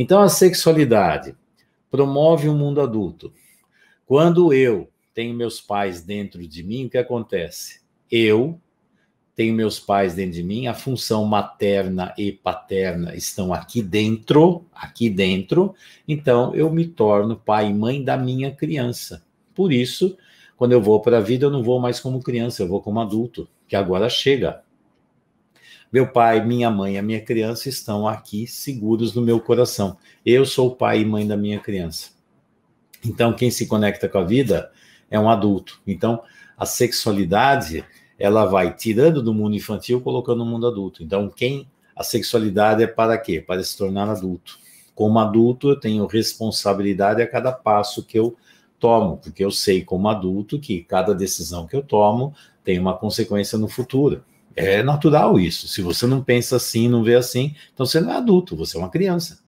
Então, a sexualidade promove um mundo adulto. Quando eu tenho meus pais dentro de mim, o que acontece? Eu tenho meus pais dentro de mim, a função materna e paterna estão aqui dentro, aqui dentro, então eu me torno pai e mãe da minha criança. Por isso, quando eu vou para a vida, eu não vou mais como criança, eu vou como adulto, que agora chega, meu pai, minha mãe, a minha criança estão aqui seguros no meu coração. Eu sou o pai e mãe da minha criança. Então, quem se conecta com a vida é um adulto. Então, a sexualidade, ela vai tirando do mundo infantil, colocando no mundo adulto. Então, quem a sexualidade é para quê? Para se tornar adulto. Como adulto, eu tenho responsabilidade a cada passo que eu tomo, porque eu sei como adulto que cada decisão que eu tomo tem uma consequência no futuro. É natural isso. Se você não pensa assim, não vê assim, então você não é adulto, você é uma criança.